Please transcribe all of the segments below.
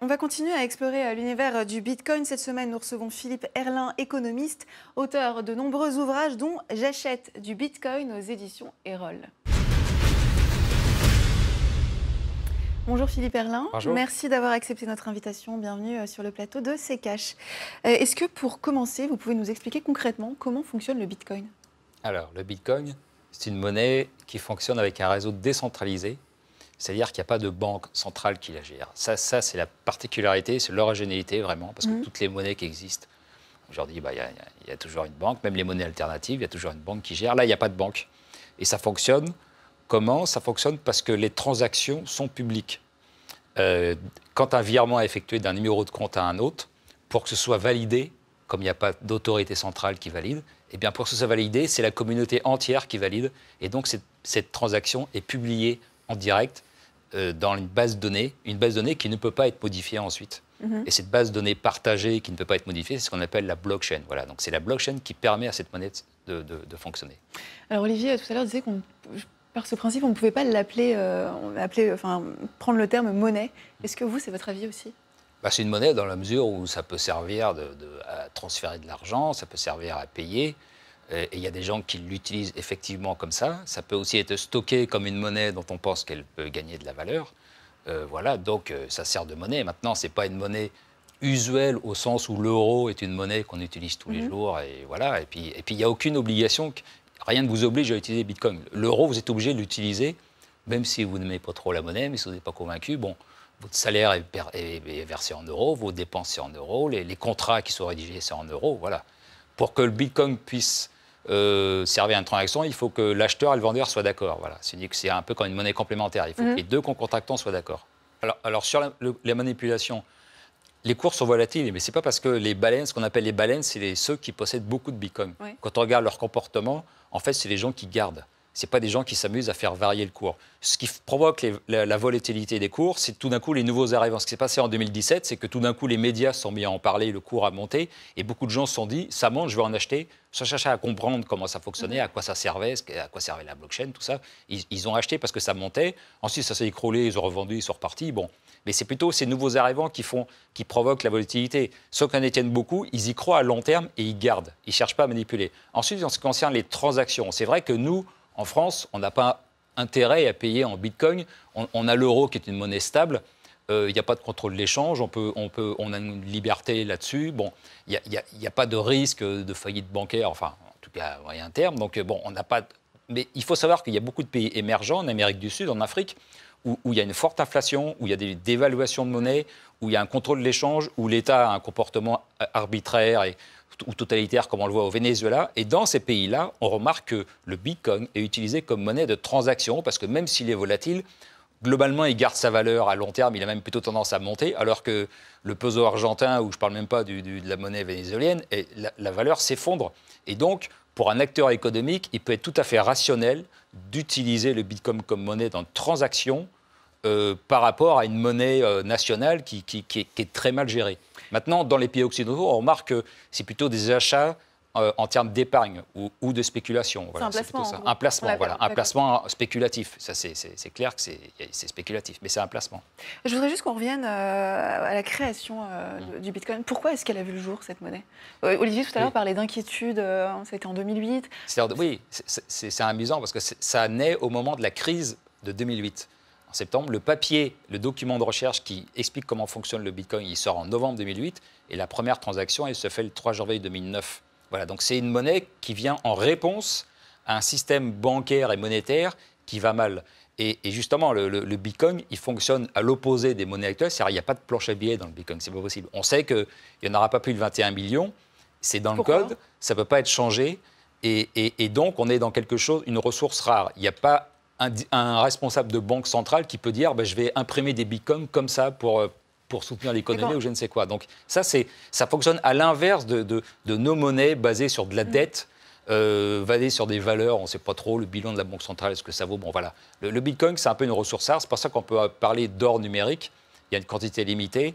On va, continuer à explorer euh, l'univers euh, du Bitcoin. Cette semaine, nous recevons Philippe Erlin, économiste, auteur de nombreux ouvrages dont J'achète du Bitcoin aux éditions Erol. Bonjour Philippe Erlin. Merci d'avoir accepté notre invitation. Bienvenue euh, sur le plateau de Ccash. Est-ce que pour commencer, vous pouvez nous expliquer concrètement comment fonctionne le Bitcoin Alors, le Bitcoin, c'est une monnaie qui fonctionne avec un réseau décentralisé c'est-à-dire qu'il n'y a pas de banque centrale qui la gère. Ça, ça c'est la particularité, c'est l'originalité, vraiment, parce que mhm. toutes les monnaies qui existent, aujourd'hui, bah, il y, a toujours une banque, même les monnaies alternatives, il y a toujours une banque qui gère. Là, il n'y a pas de banque. Et ça fonctionne. Comment Ça fonctionne parce que les transactions sont publiques. Euh, quand un virement est effectué d'un numéro de compte à un autre, pour que ce soit validé, comme il n'y a pas d'autorité centrale qui valide, eh bien pour que ce soit validé, c'est la communauté entière qui valide. Et donc cette transaction est publiée direct euh, dans une base de données, une base de données qui ne peut pas être modifiée ensuite. Mhm. Et cette base de données partagée qui ne peut pas être modifiée, c'est ce qu'on appelle la blockchain. Voilà, donc c'est la blockchain qui permet à cette monnaie de, fonctionner. Alors Olivier, tout à l'heure, disait qu'on par ce principe, on ne pouvait pas l'appeler, euh, enfin, prendre le terme monnaie. Est-ce que vous, c'est votre avis aussi bah, C'est une monnaie dans la mesure où ça peut servir de, à transférer de l'argent, ça peut servir à payer, euh, et il y a des gens qui l'utilisent effectivement comme ça. Ça peut aussi être stocké comme une monnaie dont on pense qu'elle peut gagner de la valeur. Euh, voilà, donc euh, ça sert de monnaie. Maintenant, ce n'est pas une monnaie usuelle au sens où l'euro est une monnaie qu'on utilise tous les mhm. jours. Et voilà, et puis et puis, il n'y a aucune obligation, rien ne vous oblige à utiliser Bitcoin. L'euro, vous êtes obligé de l'utiliser, même si vous n'aimez pas trop la monnaie, mais si vous n'êtes pas convaincu, bon, votre salaire est, versé en euros, vos dépenses, sont en euros, les, les, contrats qui sont rédigés, sont en euros, voilà. Pour que le Bitcoin puisse euh, transaction, il faut que l'acheteur et le vendeur soient d'accord. Voilà. cest dit que c'est un peu comme une monnaie complémentaire. Il faut mm. que les deux contractants soient d'accord. Alors, sur la, les manipulations, les cours sont volatiles, mais ce n'est pas parce que les baleines, ce qu'on appelle les baleines, c'est ceux qui possèdent beaucoup de bitcoin. Quand on regarde leur comportement, en fait, c'est les gens qui gardent. Ce pas des gens qui s'amusent à faire varier le cours. Ce qui provoque la, volatilité des cours, c'est tout d'un coup les nouveaux arrivants. Ce qui s'est passé en 2017, c'est que tout d'un coup les médias sont mis à en parler, le cours a monté, et beaucoup de gens se sont dit ça monte, je vais en acheter, ça chercher à comprendre comment ça fonctionnait, à quoi ça servait, à quoi servait la blockchain, tout ça. Ils, ont acheté parce que ça montait. Ensuite, ça s'est écroulé, ils ont revendu, ils sont repartis. Bon, mais c'est plutôt ces nouveaux arrivants qui, font, qui provoquent la volatilité. Ceux qui en beaucoup, ils y croient à long terme et ils gardent. Ils ne cherchent pas à manipuler. Ensuite, en ce qui concerne les transactions, c'est vrai que nous, en France, on n'a pas intérêt à payer en bitcoin. On, a l'euro qui est une monnaie stable. Il euh, n'y a pas de contrôle de l'échange, on, peut, on, peut, on a une liberté là-dessus. Bon, il n'y a, a, pas de risque de faillite bancaire, enfin, en tout cas, à moyen terme. Donc, euh, bon, on n'a pas. Mais il faut savoir qu'il y a beaucoup de pays émergents, en Amérique du Sud, en Afrique, où, où il y a une forte inflation, où il y a des dévaluations de monnaie, où il y a un contrôle de l'échange, où l'État a un comportement arbitraire et ou totalitaire comme on le voit au Venezuela. Et dans ces pays-là, on remarque que le Bitcoin est utilisé comme monnaie de transaction parce que même s'il est volatile, globalement, il garde sa valeur à long terme, il a même plutôt tendance à monter, alors que le peso argentin, ou je ne parle même pas de la monnaie vénézuélienne, la, valeur s'effondre. Et donc, pour un acteur économique, il peut être tout à fait rationnel d'utiliser le Bitcoin comme monnaie dans transaction euh, par rapport à une monnaie euh, nationale qui est très mal gérée. Maintenant, dans les pays occidentaux, on remarque que c'est plutôt des achats euh, en termes d'épargne ou, de spéculation. Voilà, un, placement, un placement. un placement, spéculatif. Ça, c'est clair que c'est spéculatif, mais c'est un placement. Je voudrais juste qu'on revienne euh, à la création euh, mm. du Bitcoin. Pourquoi est-ce qu'elle a vu le jour, cette monnaie Olivier, tout à l'heure, parlait d'inquiétude. C'était en 2008. Oui, c'est amusant parce que ça naît au moment de la crise de 2008 septembre. Le papier, le document de recherche qui explique comment fonctionne le Bitcoin, il sort en novembre 2008. Et la première transaction, elle se fait le 3 janvier 2009. Voilà, donc c'est une monnaie qui vient en réponse à un système bancaire et monétaire qui va mal. Et, justement, le, Bitcoin, il fonctionne à l'opposé des monnaies actuelles. C'est-à-dire, il n'y a pas de planche à billets dans le Bitcoin, c'est pas possible. On sait qu'il n'y en aura pas plus de 21 millions. C'est dans le code, ça ne peut pas être changé. et, donc, on est dans quelque chose, une ressource rare. Il n'y a pas un, responsable de banque centrale qui peut dire bah, je vais imprimer des bitcoins comme ça pour, euh, soutenir l'économie ou je ne sais quoi. Donc ça, ça fonctionne à l'inverse de, nos monnaies basées sur de la mmh. dette. Euh, basées sur des valeurs, on ne sait pas trop, le bilan de la Banque centrale, est-ce que ça vaut Bon, voilà. Le, Bitcoin, c'est un peu une ressource rare, c'est pour ça qu'on peut euh, parler d'or numérique, il y a une quantité limitée,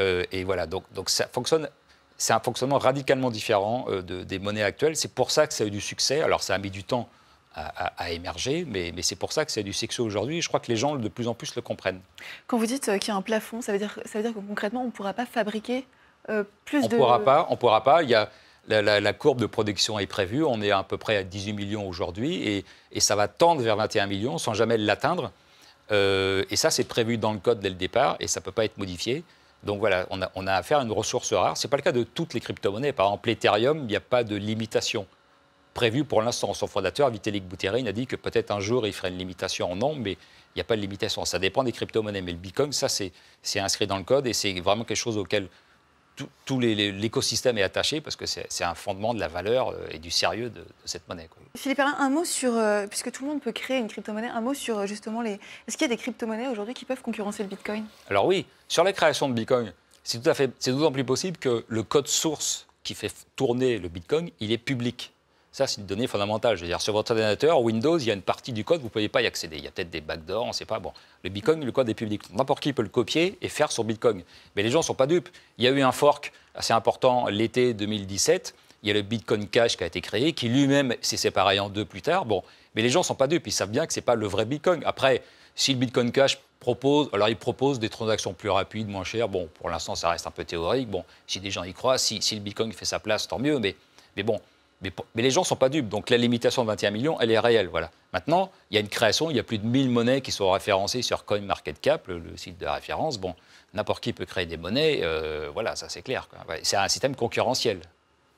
euh, et voilà, donc, ça fonctionne c'est un fonctionnement radicalement différent des monnaies actuelles. C'est pour ça que ça a eu du succès. Alors ça a mis du temps à, émerger, mais, c'est pour ça que c'est du sexo aujourd'hui. Je crois que les gens de plus en plus le comprennent. Quand vous dites euh, qu'il y a un plafond, ça veut dire, ça veut dire que concrètement, on ne pourra pas fabriquer euh, plus on de. Pourra pas, on ne pourra pas. Il y a, la, courbe de production est prévue. On est à peu près à 18 millions aujourd'hui et, ça va tendre vers 21 millions sans jamais l'atteindre. Euh, et ça, c'est prévu dans le code dès le départ et ça ne peut pas être modifié. Donc voilà, on a, on a affaire à une ressource rare. Ce n'est pas le cas de toutes les crypto-monnaies. Par exemple, l'Ethereum, il n'y a pas de limitation prévu pour l'instant. Son fondateur, Vitalik Buterin, a dit que peut-être un jour il ferait une limitation en nombre, mais il n'y a pas de limitation. Ça dépend des crypto-monnaies. Mais le Bitcoin, ça, c'est inscrit dans le code et c'est vraiment quelque chose auquel tout, l'écosystème est attaché parce que c'est un fondement de la valeur euh, et du sérieux de, cette monnaie. Philippe un mot sur, euh, puisque tout le monde peut créer une crypto-monnaie, un mot sur euh, justement les. Est-ce qu'il y a des crypto-monnaies aujourd'hui qui peuvent concurrencer le Bitcoin Alors oui, sur la création de Bitcoin, c'est d'autant plus possible que le code source qui fait tourner le Bitcoin, il est public. Ça, c'est une donnée fondamentale. Je veux dire, sur votre ordinateur, Windows, il y a une partie du code, vous ne pouvez pas y accéder. Il y a peut-être des backdoors, on ne sait pas. Bon, le Bitcoin, le code est public. N'importe qui peut le copier et faire sur Bitcoin. Mais les gens ne sont pas dupes. Il y a eu un fork assez important l'été 2017. Il y a le Bitcoin Cash qui a été créé, qui lui-même s'est séparé en deux plus tard. Bon, mais les gens ne sont pas dupes. Ils savent bien que ce n'est pas le vrai Bitcoin. Après, si le Bitcoin Cash propose, alors il propose des transactions plus rapides, moins chères. Bon, pour l'instant, ça reste un peu théorique. Bon, si des gens y croient, si, si le Bitcoin fait sa place, tant mieux. Mais, mais bon, mais, les gens ne sont pas dupes. Donc la limitation de 21 millions, elle est réelle. Voilà. Maintenant, il y a une création, il y a plus de 1000 monnaies qui sont référencées sur CoinMarketCap, le, le site de référence. Bon, n'importe qui peut créer des monnaies. Euh, voilà, ça c'est clair. c'est un système concurrentiel.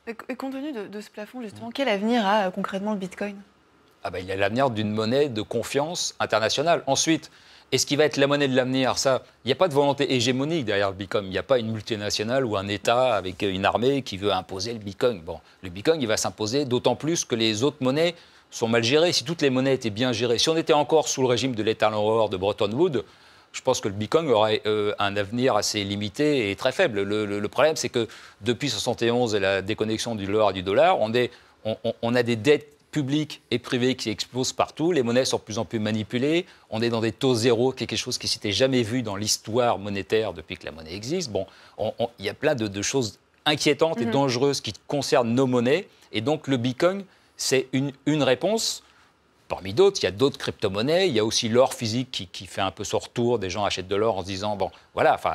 Et, compte tenu de, ce plafond, justement, quel avenir a euh, concrètement le Bitcoin ah ben, Il a l'avenir d'une monnaie de confiance internationale. Ensuite, est-ce qui va être la monnaie de l'avenir Ça, il n'y a pas de volonté hégémonique derrière le Bitcoin. Il n'y a pas une multinationale ou un État avec euh, une armée qui veut imposer le Bitcoin. Bon, le Bitcoin, il va s'imposer d'autant plus que les autres monnaies sont mal gérées. Si toutes les monnaies étaient bien gérées, si on était encore sous le régime de l'État or de Bretton Woods, je pense que le Bitcoin aurait euh, un avenir assez limité et très faible. Le, problème, c'est que depuis 71 et la déconnexion du dollar et du dollar, on, on a des dettes public et privé qui explose partout, les monnaies sont de plus en plus manipulées, on est dans des taux zéro, quelque chose qui s'était jamais vu dans l'histoire monétaire depuis que la monnaie existe. Bon, il y a plein de, choses inquiétantes et mhm. dangereuses qui concernent nos monnaies, et donc le Bitcoin, c'est une réponse Parmi d'autres, il y a d'autres crypto-monnaies, il y a aussi l'or physique qui, fait un peu son retour, des gens achètent de l'or en se disant, bon, voilà, enfin,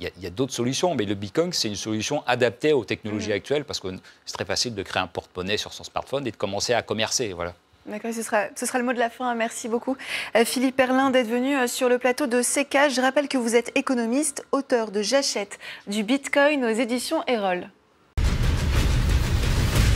il y a, d'autres solutions, mais le Bitcoin, c'est une solution adaptée aux technologies mm. actuelles, parce que c'est très facile de créer un porte-monnaie sur son smartphone et de commencer à commercer, voilà. D'accord, ce sera, ce sera le mot de la fin. Merci beaucoup, euh, Philippe Perlin, d'être venu euh, sur le plateau de CK. Je rappelle que vous êtes économiste, auteur de J'achète du Bitcoin aux éditions Erol.